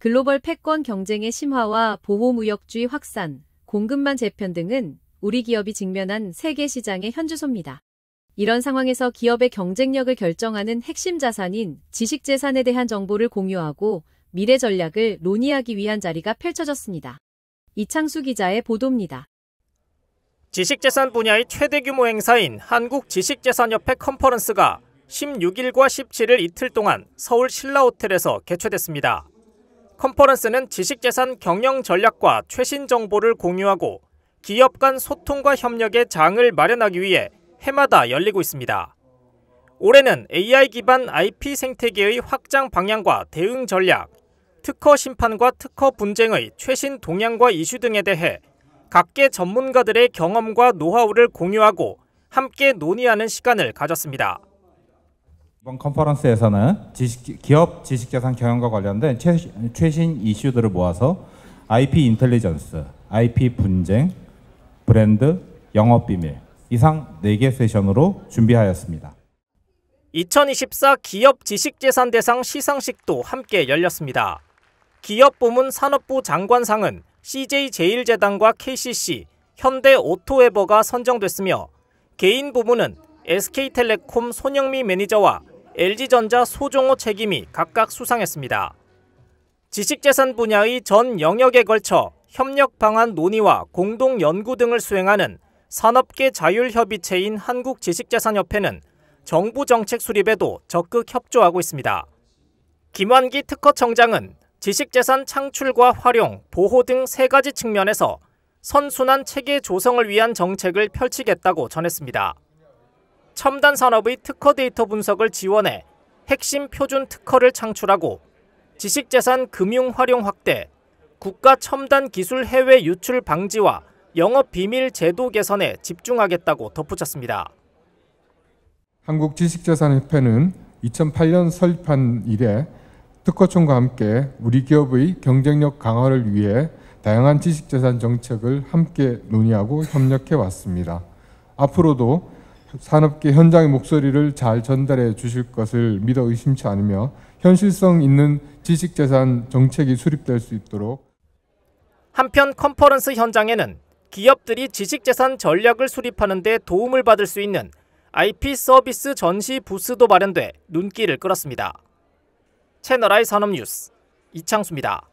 글로벌 패권 경쟁의 심화와 보호무역주의 확산, 공급망 재편 등은 우리 기업이 직면한 세계 시장의 현주소입니다. 이런 상황에서 기업의 경쟁력을 결정하는 핵심 자산인 지식재산에 대한 정보를 공유하고 미래 전략을 논의하기 위한 자리가 펼쳐졌습니다. 이창수 기자의 보도입니다. 지식재산 분야의 최대 규모 행사인 한국지식재산협회 컨퍼런스가 16일과 17일 이틀 동안 서울 신라호텔에서 개최됐습니다. 컨퍼런스는 지식재산 경영 전략과 최신 정보를 공유하고 기업 간 소통과 협력의 장을 마련하기 위해 해마다 열리고 있습니다. 올해는 AI 기반 IP 생태계의 확장 방향과 대응 전략, 특허 심판과 특허 분쟁의 최신 동향과 이슈 등에 대해 각계 전문가들의 경험과 노하우를 공유하고 함께 논의하는 시간을 가졌습니다. 이번 컨퍼런스에서는 지식, 기업 지식재산 경영과 관련된 최, 최신 이슈들을 모아서 IP 인텔리전스, IP 분쟁, 브랜드, 영업 비밀 이상 4개 세션으로 준비하였습니다. 2024 기업 지식재산 대상 시상식도 함께 열렸습니다. 기업 부문 산업부 장관상은 CJ 제일재단과 KCC, 현대 오토웨버가 선정됐으며 개인 부문은 SK텔레콤 손영미 매니저와 LG전자 소종호 책임이 각각 수상했습니다. 지식재산 분야의 전 영역에 걸쳐 협력 방안 논의와 공동 연구 등을 수행하는 산업계 자율협의체인 한국지식재산협회는 정부 정책 수립에도 적극 협조하고 있습니다. 김환기 특허청장은 지식재산 창출과 활용, 보호 등 세 가지 측면에서 선순환 체계 조성을 위한 정책을 펼치겠다고 전했습니다. 첨단 산업의 특허 데이터 분석을 지원해 핵심 표준 특허를 창출하고 지식재산 금융 활용 확대, 국가 첨단 기술 해외 유출 방지와 영업 비밀 제도 개선에 집중하겠다고 덧붙였습니다. 한국지식재산협회는 2008년 설립한 이래 특허청과 함께 우리 기업의 경쟁력 강화를 위해 다양한 지식재산 정책을 함께 논의하고 협력해 왔습니다. 앞으로도 산업계 현장의 목소리를 잘 전달해 주실 것을 믿어 의심치 않으며 현실성 있는 지식재산 정책이 수립될 수 있도록 한편 컨퍼런스 현장에는 기업들이 지식재산 전략을 수립하는 데 도움을 받을 수 있는 IP 서비스 전시 부스도 마련돼 눈길을 끌었습니다. 채널I 산업뉴스 이창수입니다.